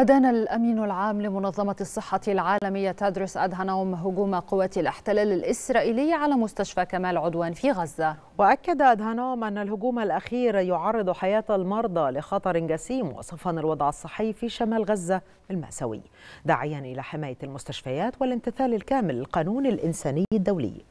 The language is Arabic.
أدان الأمين العام لمنظمة الصحة العالمية تادرس أدهانوم هجوم قوات الاحتلال الإسرائيلي على مستشفى كمال عدوان في غزة وأكد أدهانوم أن الهجوم الأخير يعرض حياة المرضى لخطر جسيم وصفا الوضع الصحي في شمال غزة المأساوي داعيا إلى حماية المستشفيات والامتثال الكامل للقانون الإنساني الدولي